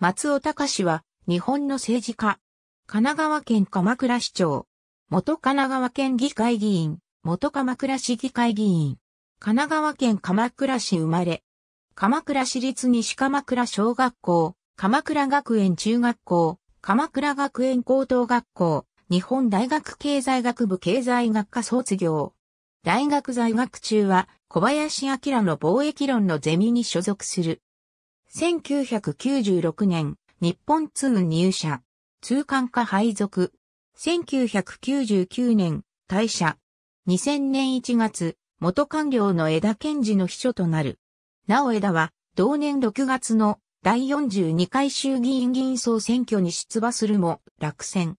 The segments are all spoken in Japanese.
松尾隆は、日本の政治家。神奈川県鎌倉市長。元神奈川県議会議員。元鎌倉市議会議員。神奈川県鎌倉市生まれ。鎌倉市立西鎌倉小学校。鎌倉学園中学校。鎌倉学園高等学校。日本大学経済学部経済学科卒業。大学在学中は小林明の貿易論のゼミに所属する。1996年、日本通入社。通関課配属。1999年、退社。2000年1月、元官僚の枝賢健二の秘書となる。なお枝は、同年6月の第42回衆議院議員総選挙に出馬するも落選。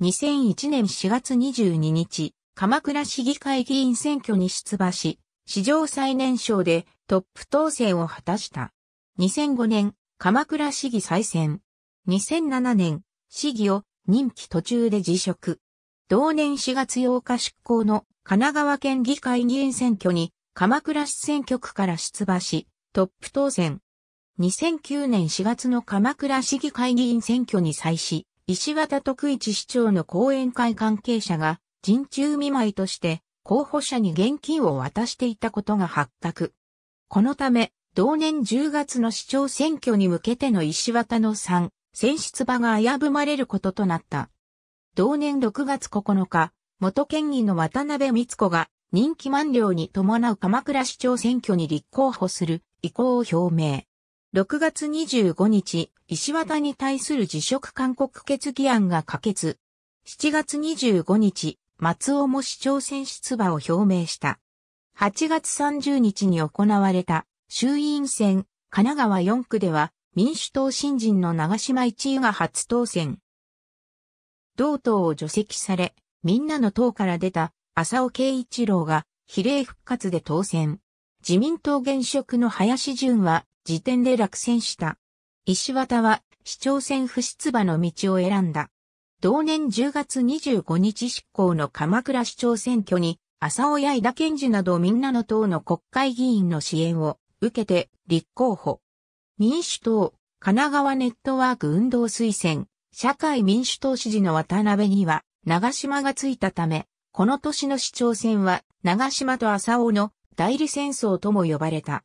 2001年4月22日、鎌倉市議会議員選挙に出馬し、史上最年少でトップ当選を果たした。2005年、鎌倉市議再選。2007年、市議を任期途中で辞職。同年4月8日執行の神奈川県議会議員選挙に鎌倉市選挙区から出馬し、トップ当選。2009年4月の鎌倉市議会議員選挙に際し、石渡徳一市長の後援会関係者が人中見舞いとして候補者に現金を渡していたことが発覚。このため、同年10月の市長選挙に向けての石渡の3、選出馬が危ぶまれることとなった。同年6月9日、元県議の渡辺光子が任期満了に伴う鎌倉市長選挙に立候補する意向を表明。6月25日、石渡に対する辞職勧告決議案が可決。7月25日、松尾も市長選出馬を表明した。8月30日に行われた衆院選、神奈川4区では、民主党新人の長島一位が初当選。同党を除籍され、みんなの党から出た浅尾慶一郎が比例復活で当選。自民党現職の林淳は時点で落選した。石渡は市長選不出馬の道を選んだ。同年10月25日執行の鎌倉市長選挙に、浅尾や井田健二などみんなの党の国会議員の支援を受けて立候補。民主党、神奈川ネットワーク運動推薦、社会民主党支持の渡辺には長島がついたため、この年の市長選は長島と浅尾の代理戦争とも呼ばれた。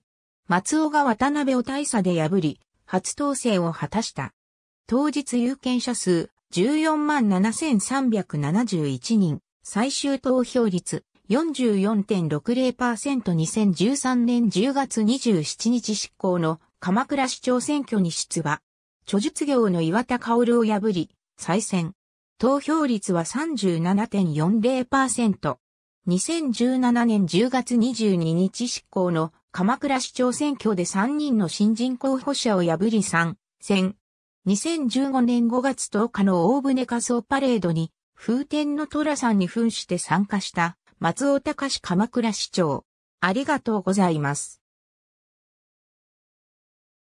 松尾が渡辺を大差で破り、初当選を果たした。当日有権者数14万7371人、最終投票率 44.60%2013 年10月27日執行の鎌倉市長選挙に出馬。著述業の岩田薫を破り、再選。投票率は37.40%。2017年10月22日執行の鎌倉市長選挙で3人の新人候補者を破り3選。2015年5月10日の大船仮想パレードに風天の寅さんに噴して参加した松尾隆鎌倉市長。ありがとうございます。